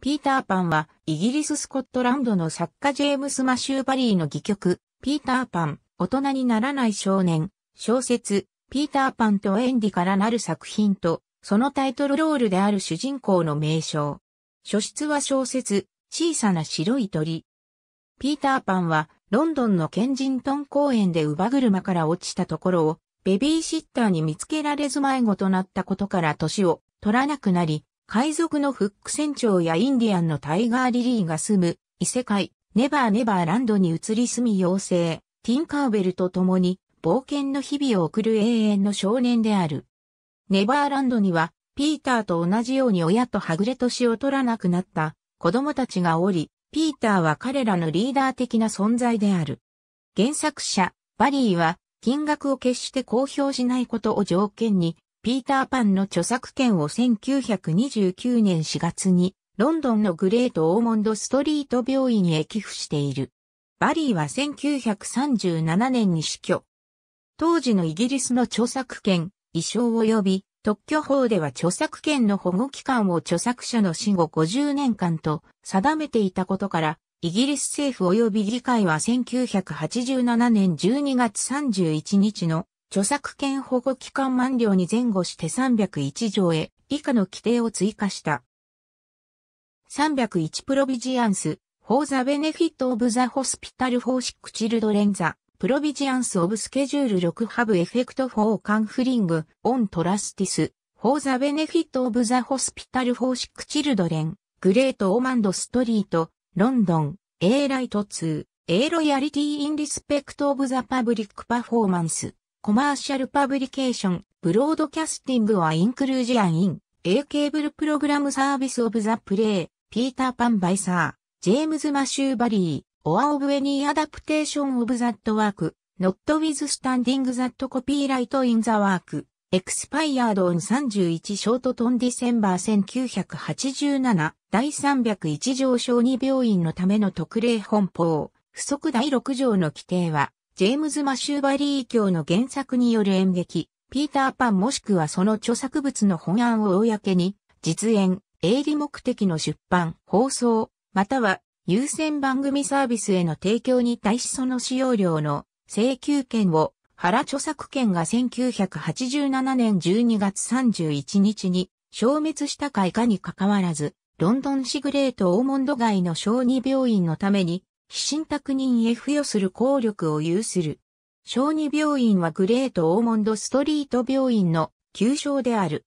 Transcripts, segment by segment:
ピーターパンは、イギリス・スコットランドの作家ジェームス・マシューバリーの戯曲、ピーターパン、大人にならない少年、小説、ピーターパンとエンディからなる作品と、そのタイトルロールである主人公の名称。書室は小説、小さな白い鳥。ピーターパンは、ロンドンのケンジントン公園で乳母車から落ちたところを、ベビーシッターに見つけられず迷子となったことから年を取らなくなり、海賊のフック船長やインディアンのタイガー・リリーが住む異世界、ネバーネバーランドに移り住み妖精、ティンカーベルと共に冒険の日々を送る永遠の少年である。ネバーランドには、ピーターと同じように親とはぐれ年を取らなくなった子供たちがおり、ピーターは彼らのリーダー的な存在である。原作者、バリーは、金額を決して公表しないことを条件に、ピーターパンの著作権を1929年4月に、ロンドンのグレート・オーモンド・ストリート病院へ寄付している。バリーは1937年に死去。当時のイギリスの著作権、遺書及び特許法では著作権の保護期間を著作者の死後50年間と定めていたことから、イギリス政府及び議会は1987年12月31日の著作権保護期間満了に前後して301条へ以下の規定を追加した。301プロビジアンス、for the benefit of the hospital for sick children the provisions of schedule 6 have effect for conferring on trustees for the benefit of the hospital for sick children グレートオマンドストリート、ロンドン、A ライト2、A ロイヤリティインリスペクトオブザパブリックパフォーマンス。コマーシャルパブリケーション、ブロードキャスティングはインクルージアンイン、A ケーブルプログラムサービスオブザプレイ、ピーターパンバイサー、ジェームズ・マシューバリー、オア・オブ・エニー・アダプテーション・オブ・ザット・ワーク、ノット・ウィズ・スタンディング・ザット・コピーライト・イン・ザ・ワーク、エクスパイアード・オン31ショートトン・ディセンバー1987、第301条小児病院のための特例本法、不足第6条の規定は、ジェームズ・マシューバリー教の原作による演劇、ピーター・パンもしくはその著作物の本案を公に、実演、営利目的の出版、放送、または優先番組サービスへの提供に対しその使用料の請求権を原著作権が1987年12月31日に消滅したかいかにかかわらず、ロンドンシグレート・オーモンド街の小児病院のために非信託人へ付与する効力を有する。小児病院はグレート・オーモンド・ストリート病院の旧称である。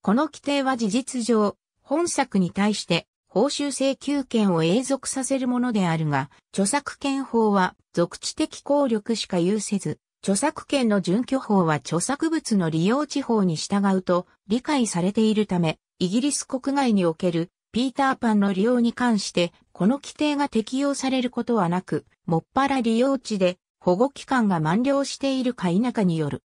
この規定は事実上、本作に対して報酬請求権を永続させるものであるが、著作権法は属地的効力しか有せず、著作権の準拠法は著作物の利用地方に従うと理解されているため、イギリス国外におけるピーターパンの利用に関して、この規定が適用されることはなく、もっぱら利用地で保護期間が満了しているか否かによる。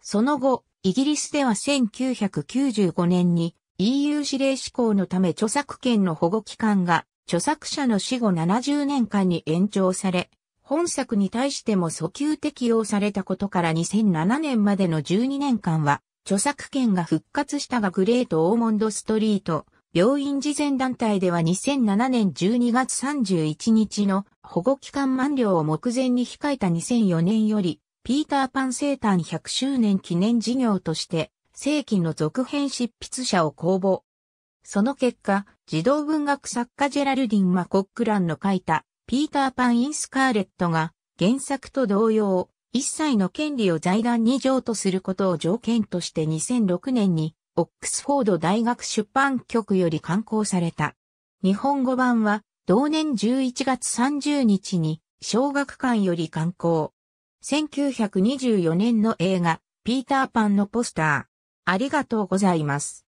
その後、イギリスでは1995年に EU 指令施行のため著作権の保護期間が著作者の死後70年間に延長され、本作に対しても訴求適用されたことから2007年までの12年間は著作権が復活したがグレート・オーモンド・ストリート、病院事前団体では2007年12月31日の保護期間満了を目前に控えた2004年より、ピーターパン生誕100周年記念事業として、正規の続編執筆者を公募。その結果、児童文学作家ジェラルディン・マコックランの書いた、ピーターパン・イン・スカーレットが、原作と同様、一切の権利を財団に譲渡することを条件として2006年にオックスフォード大学出版局より刊行された。日本語版は、同年11月30日に、小学館より刊行。1924年の映画、ピーターパンのポスター。ありがとうございます。